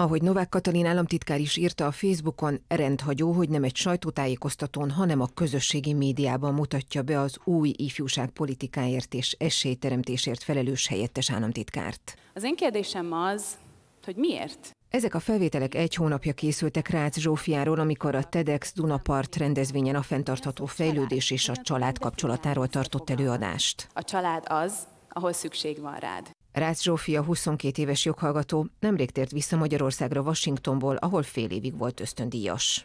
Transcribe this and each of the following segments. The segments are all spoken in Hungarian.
Ahogy Novák Katalin államtitkár is írta a Facebookon, rendhagyó, hogy nem egy sajtótájékoztatón, hanem a közösségi médiában mutatja be az új politikáért és esélyteremtésért felelős helyettes államtitkárt. Az én kérdésem az, hogy miért? Ezek a felvételek egy hónapja készültek Rácz Zsófiáról, amikor a TEDx Dunapart rendezvényen a fenntartható fejlődés és a család kapcsolatáról tartott előadást. A család az, ahol szükség van rád. Rácz Zsófia 22 éves joghallgató nemrég tért vissza Magyarországra Washingtonból, ahol fél évig volt ösztöndíjas.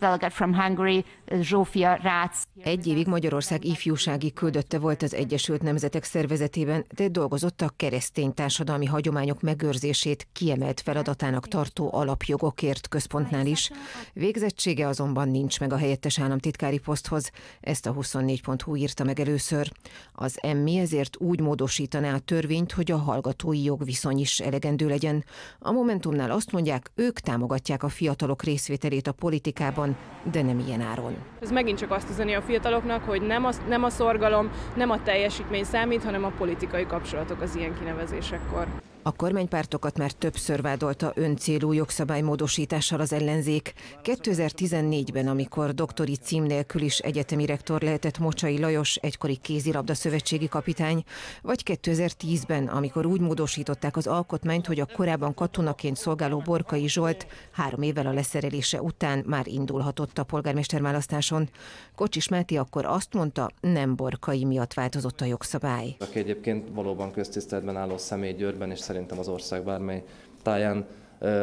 Egy évig Magyarország ifjúsági küldötte volt az Egyesült Nemzetek Szervezetében, de dolgozott a keresztény társadalmi hagyományok megőrzését kiemelt feladatának tartó alapjogokért központnál is. Végzettsége azonban nincs meg a helyettes államtitkári poszthoz, ezt a 24.hu írta meg először. Az emmi ezért úgy módosítaná a törvényt, hogy a hallgatói jogviszony is elegendő legyen. A Momentumnál azt mondják, ők támogatják a fiatalok részvételét a politikában, de nem ilyen áron. Ez megint csak azt üzeni a fiataloknak, hogy nem a, nem a szorgalom, nem a teljesítmény számít, hanem a politikai kapcsolatok az ilyen kinevezésekkor. A kormánypártokat már többször vádolta öncélú jogszabálymódosítással az ellenzék. 2014-ben, amikor doktori cím nélkül is egyetemi rektor lehetett Mocsai Lajos, egykori kézilabda szövetségi kapitány, vagy 2010-ben, amikor úgy módosították az alkotmányt, hogy a korábban katonaként szolgáló Borkai Zsolt három évvel a leszerelése után már indulhatott a polgármester választáson. Kocsis Máté akkor azt mondta, nem Borkai miatt változott a jogszabály. Aki egyébként valóban köztiszteletben álló személy Győrben, és szerintem az ország bármely táján,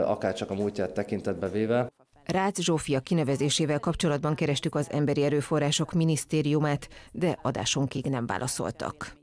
akár csak a múltját tekintetbe véve. Rácz Zsófia kinevezésével kapcsolatban kerestük az Emberi Erőforrások Minisztériumát, de adásunkig nem válaszoltak.